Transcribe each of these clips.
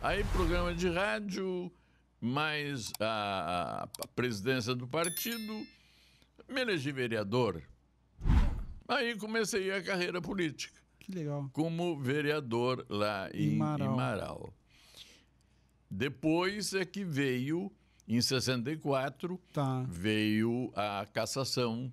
Aí programa de rádio, mais a, a presidência do partido, me elegi vereador. Aí comecei a carreira política. Que legal. Como vereador lá em Imaral. Imaral. Depois é que veio, em 64, tá. veio a cassação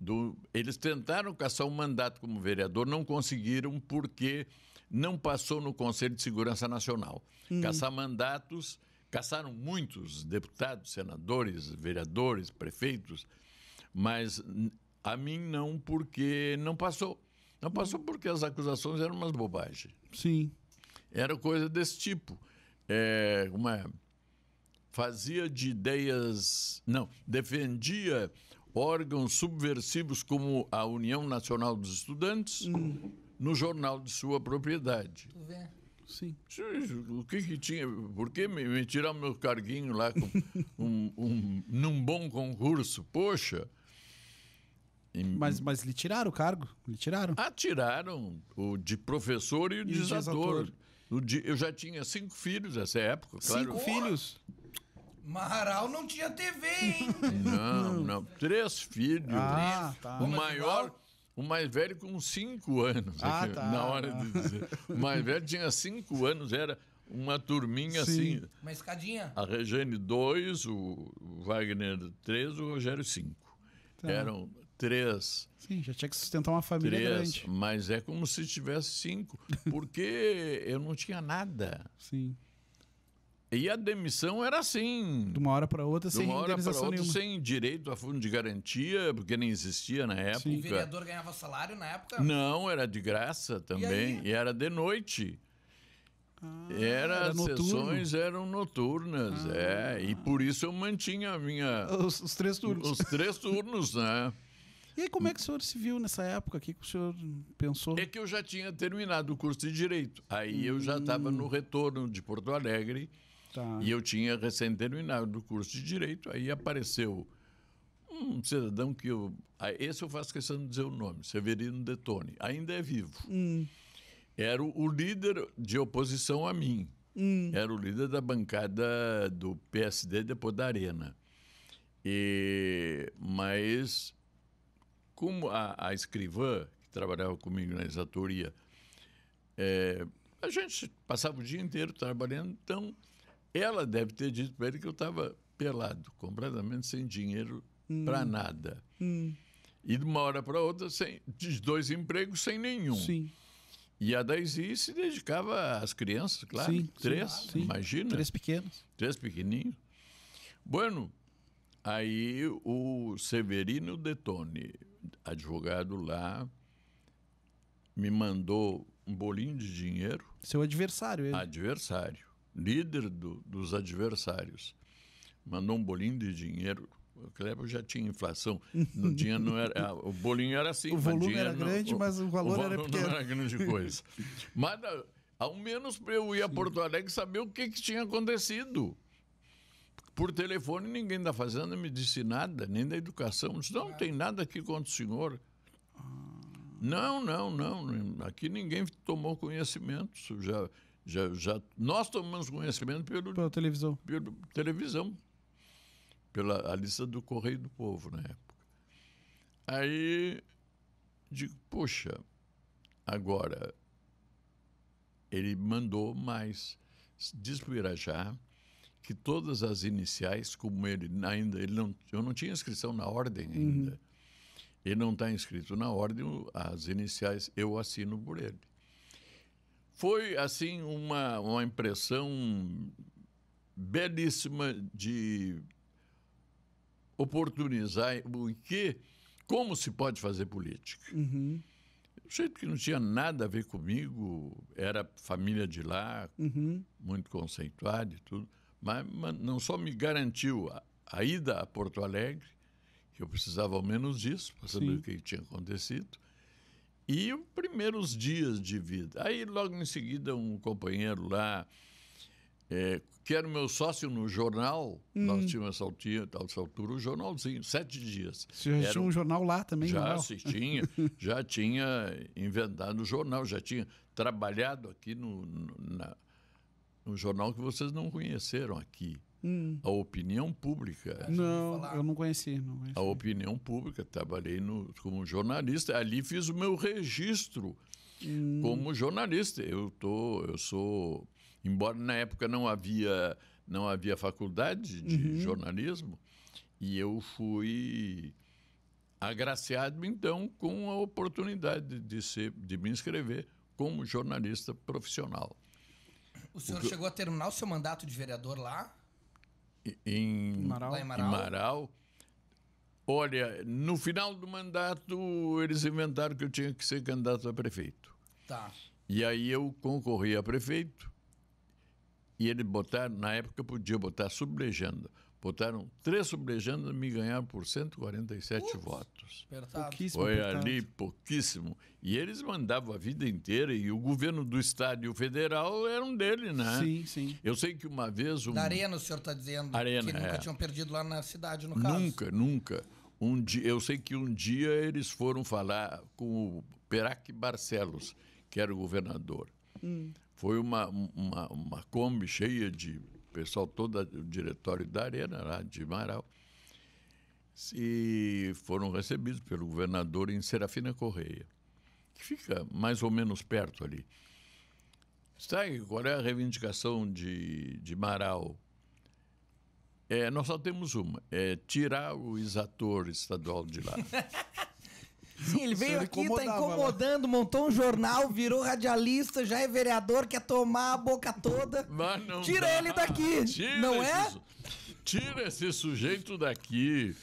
do, eles tentaram caçar um mandato como vereador, não conseguiram porque não passou no Conselho de Segurança Nacional. Hum. Caçar mandatos, caçaram muitos deputados, senadores, vereadores, prefeitos, mas a mim não, porque não passou. Não passou porque as acusações eram umas bobagens. Sim. Era coisa desse tipo. É, uma, é? fazia de ideias. Não, defendia órgãos subversivos como a União Nacional dos Estudantes hum. no jornal de sua propriedade. Tu vê? Sim. O que, que tinha? Por que me, me tirar meu carguinho lá com, um, um, num bom concurso? Poxa! E... Mas, mas lhe tiraram o cargo? Lhe tiraram? Atiraram ah, o de professor e o e de desator. De, eu já tinha cinco filhos nessa época. Cinco claro. filhos? Marau não tinha TV, hein? Não, não. Três filhos. Ah, tá. O maior. O mais velho com cinco anos. Ah, aqui, tá, na hora tá. de dizer. O mais velho tinha cinco anos, era uma turminha Sim. assim. Uma escadinha. A Regiane dois, o Wagner três, o Rogério cinco. Tá. Eram três. Sim, já tinha que sustentar uma família três, grande. Mas é como se tivesse cinco, porque eu não tinha nada. Sim. E a demissão era assim. De uma hora para outra, sem De uma hora para outra, sem direito a fundo de garantia, porque nem existia na época. Sim. O vereador ganhava salário na época? Não, era de graça também. E, e era de noite. Ah, era, era sessões eram noturnas, ah, é. Ah. E por isso eu mantinha a minha. Os, os três turnos. Os três turnos, né? E aí, como é que o senhor se viu nessa época? O que, que o senhor pensou? É que eu já tinha terminado o curso de Direito. Aí hum. eu já estava hum. no retorno de Porto Alegre Tá. E eu tinha recém-terminado o curso de Direito, aí apareceu um cidadão que eu... Ah, esse eu faço questão de dizer o nome, Severino Detone. Ainda é vivo. Hum. Era o líder de oposição a mim. Hum. Era o líder da bancada do PSD depois da Arena. E, mas, como a, a escrivã, que trabalhava comigo na exatoria, é, a gente passava o dia inteiro trabalhando, então ela deve ter dito para ele que eu estava pelado, completamente sem dinheiro hum. para nada. Hum. E de uma hora para outra, sem, de dois empregos, sem nenhum. Sim. E a Daisy se dedicava às crianças, claro. Sim, três, sim. imagina. Três pequenos. Três pequenininhos. Bueno, aí o Severino Detone, advogado lá, me mandou um bolinho de dinheiro. Seu adversário, ele. Adversário líder do, dos adversários, mandou um bolinho de dinheiro. O Kleber já tinha inflação. não era. Ah, o bolinho era assim. O volume era não, grande, o, mas o valor, o valor era pequeno. Não era grande coisa. mas ah, ao menos eu ia a Porto Alegre saber o que, que tinha acontecido. Por telefone, ninguém da Fazenda me disse nada, nem da educação. Disse, não, não tem nada aqui contra o senhor. Ah. Não, não, não. Aqui ninguém tomou conhecimento. Já, já, já, nós tomamos conhecimento pelo, pela televisão. Pela televisão. Pela a lista do Correio do Povo na época. Aí digo, poxa, agora ele mandou mais. Diz para o Irajá que todas as iniciais, como ele ainda, ele não, eu não tinha inscrição na ordem ainda. Uhum. Ele não está inscrito na ordem, as iniciais eu assino por ele. Foi, assim, uma, uma impressão belíssima de oportunizar o que, como se pode fazer política. Uhum. jeito que não tinha nada a ver comigo, era família de lá, uhum. muito conceituada e tudo, mas, mas, não só me garantiu a, a, ida a Porto Alegre, que eu precisava ao menos disso para saber Sim. o que tinha acontecido, e os primeiros dias de vida. Aí, logo em seguida, um companheiro lá, é, que era meu sócio no jornal, hum. nós tínhamos essa altura, essa altura, um jornalzinho, sete dias. Você já era, tinha um jornal lá também? Já jornal. tinha, já tinha inventado o jornal, já tinha trabalhado aqui no, no, na, no jornal que vocês não conheceram aqui. Hum. A opinião pública. Não, eu não conheci, não conheci. A opinião pública. Trabalhei no, como jornalista. Ali fiz o meu registro hum. como jornalista. Eu, tô, eu sou. Embora na época não havia, não havia faculdade de uhum. jornalismo, e eu fui agraciado então com a oportunidade de, ser, de me inscrever como jornalista profissional. O senhor o que... chegou a terminar o seu mandato de vereador lá? em, Amaral. Olha, no final do mandato, eles inventaram que eu tinha que ser candidato a prefeito. Tá. E aí eu concorri a prefeito. E ele botaram, na época podia botar sublegenda. Botaram três sobrejandas e me ganharam por 147 Ups, votos. Pouquíssimo, Foi ali pouquíssimo. E eles mandavam a vida inteira e o governo do Estado e o federal eram dele, né? Sim, sim. Eu sei que uma vez... Um... Na Arena, o senhor está dizendo, Arena, que nunca é. tinham perdido lá na cidade, no caso. Nunca, nunca. Um dia, eu sei que um dia eles foram falar com o Perac Barcelos, que era o governador. Hum. Foi uma, uma, uma Kombi cheia de o pessoal todo do diretório da Arena, lá de Marau, e foram recebidos pelo governador em Serafina Correia, que fica mais ou menos perto ali. Está aí, qual é a reivindicação de, de Marau? É, nós só temos uma, é tirar o exator estadual de lá. Sim, ele veio aqui, tá né? incomodando, lá. montou um jornal, virou radialista, já é vereador, quer tomar a boca toda. Mas não Tira dá. ele daqui, Tira não é? Tira esse sujeito daqui.